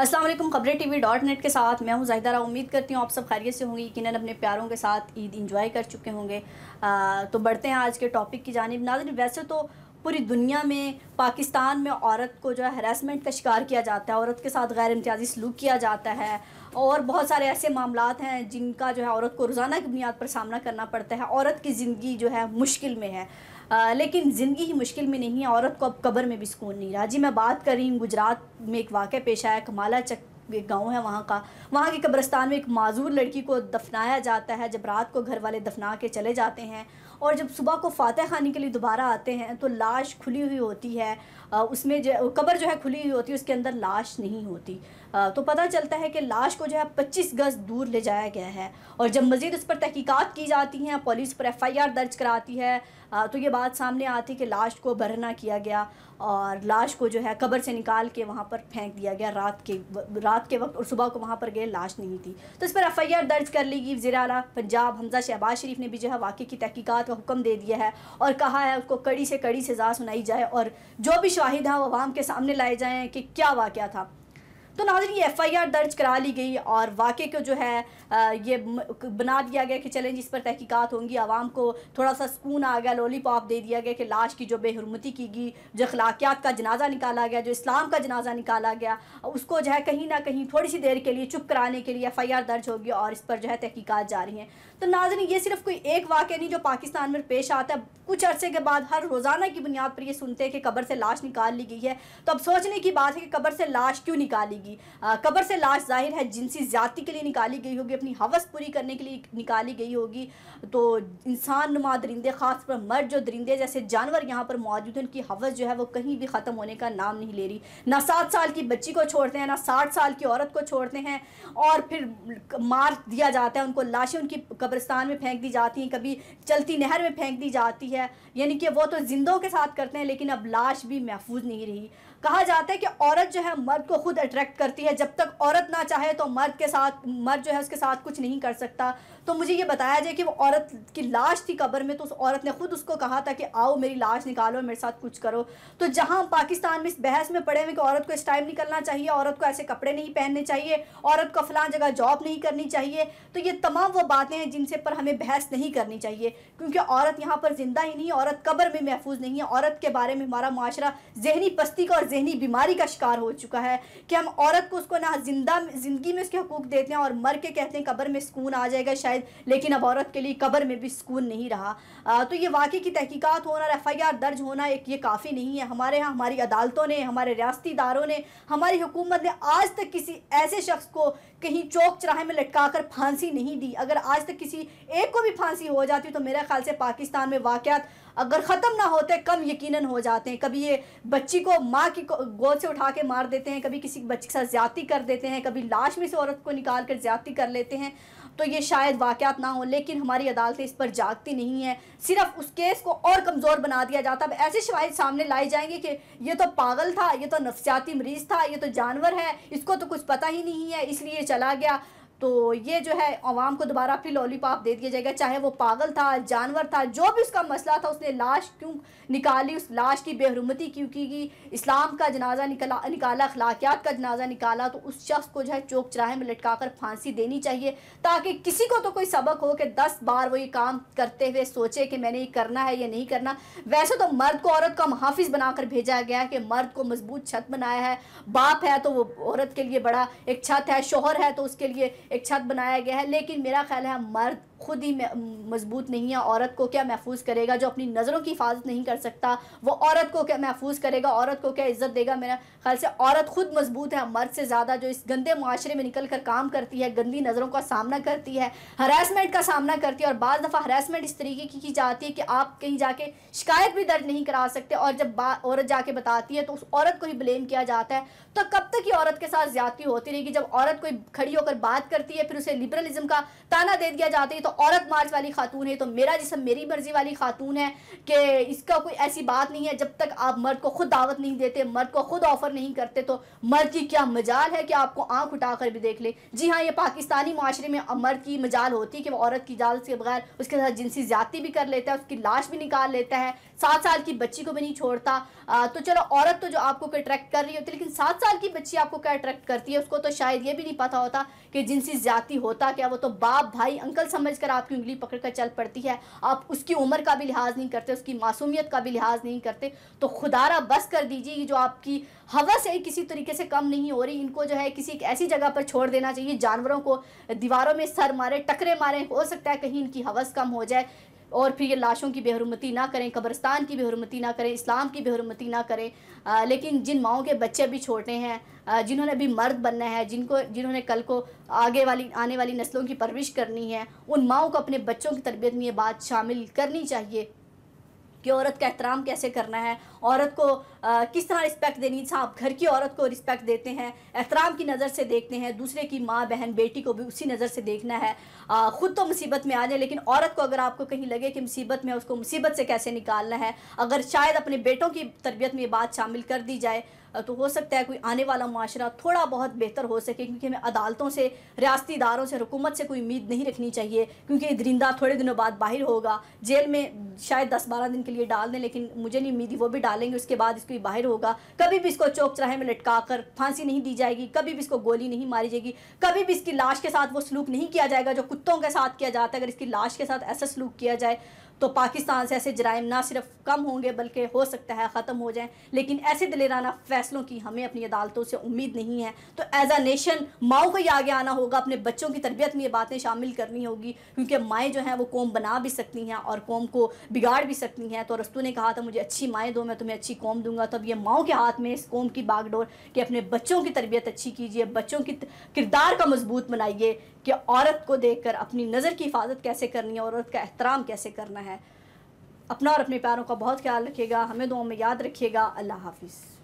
अस्सलाम वालेकुम खबरें वी डॉट नेट के साथ मैं हूँ जाहिदारा उम्मीद करती हूँ आप सब खैरियत से होंगी यकीन अपने प्यारों के साथ ईद इंजॉय कर चुके होंगे तो बढ़ते हैं आज के टॉपिक की जानब नाजन वैसे तो पूरी दुनिया में पाकिस्तान में औरत को जो है हरासमेंट का शिकार किया जाता है औरत के साथ गैर इम्तियाजी सलूक किया जाता है और बहुत सारे ऐसे मामला हैं जिनका जो है औरत को रोज़ाना की बुनियाद पर सामना करना पड़ता है औरत की ज़िंदगी जो है मुश्किल में है आ, लेकिन ज़िंदगी ही मुश्किल में नहीं है औरत को अब कब्र में भी सुकून नहीं रहा जी मैं बात कर रही हूँ गुजरात में एक वाक़ पेश आया कमाला चक एक गाँव है वहाँ का वहाँ के कब्रस्तान में एक माजूर लड़की को दफनाया जाता है जब रात को घर वाले दफना के चले जाते हैं और जब सुबह को फातह खाने के लिए दोबारा आते हैं तो लाश खुली हुई होती है उसमें जो कबर जो है खुली हुई होती है उसके अंदर लाश नहीं होती तो पता चलता है कि लाश को जो है पच्चीस गज़ दूर ले जाया गया है और जब मज़ीद उस पर तहकीकात की जाती हैं पुलिस पर एफ़ आई आर दर्ज कराती है तो ये बात सामने आती कि लाश को बरना किया गया और लाश को जो है कबर से निकाल के वहाँ पर फेंक दिया गया रात के रात के वक्त और सुबह को वहाँ पर गए लाश नहीं थी तो इस पर एफ़ आई आर दर्ज कर ली गई ज़रा पंजाब हमजा शहबाज शरीफ ने भी जो है वाक़े की तहकीकात का हुक्म दे दिया है और कहा है उसको कड़ी से कड़ी सज़ा सुनाई जाए और जो भी शाहिद हैं वो आवाम के सामने लाए जाएँ कि क्या वाक़ था तो नाजर ये एफ़ दर्ज करा ली गई और वाक़े को जो है आ, ये बना दिया गया कि चलें जिस पर तहकीकात होंगी आवाम को थोड़ा सा सुकून आ गया लॉलीपॉप दे दिया गया कि लाश की जो बेहरमती की गई जो अखलाकियात का जनाजा निकाला गया जो इस्लाम का जनाजा निकाला गया उसको जो है कहीं ना कहीं थोड़ी सी देर के लिए चुप कराने के लिए एफ़ आई आर दर्ज होगी और इस पर जो है तहकीकत जारी हैं तो नाजन ये सिर्फ कोई एक वाक़ नहीं जो पाकिस्तान में पेश आता है कुछ अरसे के बाद हर रोज़ाना की बुनियाद पर यह सुनते हैं कि कबर से लाश निकाल ली गई है तो अब सोचने की बात है कि कबर से लाश क्यों निकाली गई होगी कब्र से लाश जाहिर है जिनसी ज्यादा के लिए निकाली गई होगी अपनी हवस पूरी करने के लिए निकाली गई होगी तो इंसान नुमा दरिंदे ख़ास पर मर्द जो दरिंदे जैसे जानवर यहाँ पर मौजूद हैं उनकी हवस जो है वो कहीं भी ख़त्म होने का नाम नहीं ले रही ना सात साल की बच्ची को छोड़ते हैं ना साठ साल की औरत को छोड़ते हैं और फिर मार दिया जाता है उनको लाशें उनकी कब्रिस्तान में फेंक दी जाती हैं कभी चलती नहर में फेंक दी जाती है यानी कि वो तो जिंदों के साथ करते हैं लेकिन अब लाश भी महफूज नहीं रही कहा जाता है कि औरत जो है मर्द को खुद अट्रैक्ट करती है जब तक औरत ना चाहे तो मर्द के साथ मर्द जो है उसके साथ कुछ नहीं कर सकता तो मुझे ये बताया जाए कि वो औरत की लाश थी कब्र में तो उस औरत ने खुद उसको कहा था कि आओ मेरी लाश निकालो मेरे साथ कुछ करो तो जहाँ पाकिस्तान में इस बहस में पड़े हुए कि औरत को इस टाइम निकलना चाहिए औरत को ऐसे कपड़े नहीं पहनने चाहिए औरत को फलां जगह जॉब नहीं करनी चाहिए तो ये तमाम वो बातें हैं जिनसे पर हमें बहस नहीं करनी चाहिए क्योंकि औरत यहाँ पर जिंदा ही नहीं औरत कब्र में महफूज नहीं है औरत के बारे में हमारा माशरा जहनी पस्ती का और जहनी बीमारी का शिकार हो चुका है कि हम औरत को उसको ना जिंदा ज़िंदगी में उसके हकूक़ देते हैं और मर के कहते हैं कब्र में सुकून आ जाएगा शायद लेकिन अब औरत के लिए कब्र में भी सुकून नहीं रहा आ, तो ये वाक़े की तहकीकत होना और एफ आई आर दर्ज होना एक ये काफ़ी नहीं है हमारे यहाँ हमारी अदालतों ने हमारे रियाती इदारों ने हमारी हुकूमत ने आज तक किसी ऐसे शख्स को कहीं चौक चराहे में लटका कर फांसी नहीं दी अगर आज तक किसी एक को भी फांसी हो जाती तो मेरे ख्याल से पाकिस्तान में वाक़ अगर ख़त्म ना होते कम यकीनन हो जाते हैं कभी ये बच्ची को माँ की गोद से उठा के मार देते हैं कभी किसी बच्चे के साथ ज्यादा कर देते हैं कभी लाश में से औरत को निकाल कर ज्यादा कर लेते हैं तो ये शायद वाक़ात ना हो लेकिन हमारी अदालतें इस पर जागती नहीं है सिर्फ उस केस को और कमज़ोर बना दिया जाता अब ऐसे शवाद सामने लाए जाएंगे कि ये तो पागल था ये तो नफसियाती मरीज़ था ये तो जानवर है इसको तो कुछ पता ही नहीं है इसलिए चला गया तो ये जो है अवाम को दोबारा फिर लॉलीपॉप दे दिया जाएगा चाहे वो पागल था जानवर था जो भी उसका मसला था उसने लाश क्यों निकाली उस लाश की बेहरमती क्यों की इस्लाम का जनाजा निकला निकाला अखलाकियात का जनाजा निकाला तो उस शख्स को जो है चौक चराहे में लटका कर फांसी देनी चाहिए ताकि किसी को तो कोई सबक हो कि दस बार वो ये काम करते हुए सोचे कि मैंने ये करना है या नहीं करना वैसे तो मर्द को औरत का मुहाफिज बनाकर भेजा गया है कि मर्द को मजबूत छत बनाया है बाप है तो वो औरत के लिए बड़ा एक छत है शोहर है तो उसके लिए एक छत बनाया गया है लेकिन मेरा ख्याल है मर्द खुद ही मजबूत नहीं है औरत को क्या महफूज करेगा जो अपनी नज़रों की हिफाजत नहीं कर सकता वो औरत को क्या महफूज करेगा औरत को क्या इज्जत देगा मेरा ख्याल से औरत खुद मजबूत है मर्द से ज़्यादा जो इस गंदे माशरे में निकल कर काम करती है गंदी नज़रों का सामना करती है हरासमेंट का सामना करती है और बार दफ़ा हरासमेंट इस तरीके की की जाती है कि आप कहीं जाके शिकायत भी दर्ज नहीं करा सकते और जब औरत जाके बताती है तो उस औरत को ही ब्लेम किया जाता है तो कब तक ये औरत के साथ ज्यादा होती रहेगी जब औरत कोई खड़ी होकर बात करती है फिर उसे लिबरलिज्म का ताना दे दिया जाता है तो तो औरत मार्च वाली खातून है तो मेरा जिसम मेरी मर्जी वाली खातून है कि इसका कोई ऐसी बात नहीं है जब तक आप मर्द को खुद दावत नहीं देते मर्द को खुद ऑफर नहीं करते तो मर्द की क्या मजाल है कि आपको आंख उठाकर भी देख ले जी हाँ ये पाकिस्तानी माशरे में मर्द की मजाल होती है कि वो औरत की इजाजत के बगैर उसके साथ जिनसी ज्यादा भी कर लेता है उसकी लाश भी निकाल लेता है सात साल की बच्ची को भी नहीं छोड़ता तो चलो औरत तो जो आपको अट्रैक्ट कर रही होती है लेकिन सात साल की बच्ची आपको क्या अट्रैक्ट करती है उसको तो शायद ये भी नहीं पता होता कि जिनसी ज्यादा होता क्या वो तो बाप भाई अंकल समझ कसकर आपकी उंगली पकड़ कर चल पड़ती है आप उसकी उम्र का भी लिहाज नहीं करते उसकी मासूमियत का भी लिहाज नहीं करते तो खुदारा बस कर दीजिए जो आपकी हवस है किसी तरीके से कम नहीं हो रही इनको जो है किसी एक ऐसी जगह पर छोड़ देना चाहिए जानवरों को दीवारों में सर मारे टकरे मारे हो सकता है कहीं इनकी हवस कम हो जाए और फिर ये लाशों की बेहरमती ना करें कब्रस्तान की बेहरमती ना करें इस्लाम की बेहरमती ना करें आ, लेकिन जिन माओ के बच्चे अभी छोटे हैं जिन्होंने अभी मर्द बनना है जिनको जिन्होंने कल को आगे वाली आने वाली नस्लों की परवरिश करनी है उन माओ को अपने बच्चों की तरबियत में ये बात शामिल करनी चाहिए कि औरत का एहतराम कैसे करना है औरत को आ, किस तरह रिस्पेक्ट देनी आप घर की औरत को रिस्पेक्ट देते हैं एहतराम की नज़र से देखते हैं दूसरे की माँ बहन बेटी को भी उसी नज़र से देखना है खुद तो मुसीबत में आ जाए लेकिन औरत को अगर आपको कहीं लगे कि मुसीबत में उसको मुसीबत से कैसे निकालना है अगर शायद अपने बेटों की तरबियत में ये बात शामिल कर दी जाए तो हो सकता है कोई आने वाला माशरा थोड़ा बहुत बेहतर हो सके क्योंकि हमें अदालतों से रियाती इदारों से हुकूमत से कोई उम्मीद नहीं रखनी चाहिए क्योंकि दरिंदा थोड़े दिनों बाद बाहर होगा जेल में शायद दस बारह दिन के लिए डाल दें लेकिन मुझे नहीं उम्मीद वो भी डालेंगे उसके बाद इसको बाहर होगा कभी भी इसको चौक चराहे में लटका कर फांसी नहीं दी जाएगी कभी भी इसको गोली नहीं मारी जाएगी कभी भी इसकी लाश के साथ वो सलूक नहीं किया जाएगा जो कुत्तों के साथ किया जाता है अगर इसकी लाश के साथ ऐसा सलूक किया जाए तो पाकिस्तान से ऐसे जराइम ना सिर्फ कम होंगे बल्कि हो सकता है ख़त्म हो जाएं लेकिन ऐसे दिलेराना फैसलों की हमें अपनी अदालतों से उम्मीद नहीं है तो एज अ नेशन माओ को ही आगे आना होगा अपने बच्चों की तरबियत में ये बातें शामिल करनी होगी क्योंकि माएँ जो हैं वो कौम बना भी सकती हैं और कौम को बिगाड़ भी सकती हैं तो रस्तू ने कहा था मुझे अच्छी माएँ दो मैं तुम्हें अच्छी कौम दूंगा तो अब ये माओ के हाथ में इस कौम की बागडोर कि अपने बच्चों की तरबियत अच्छी कीजिए बच्चों की किरदार का मजबूत बनाइए कि औरत को देखकर अपनी नज़र की हिफाजत कैसे करनी है औरत का एहतराम कैसे करना है अपना और अपने प्यारों का बहुत ख्याल रखिएगा हमें दुआ में याद रखिएगा अल्लाह हाफिज़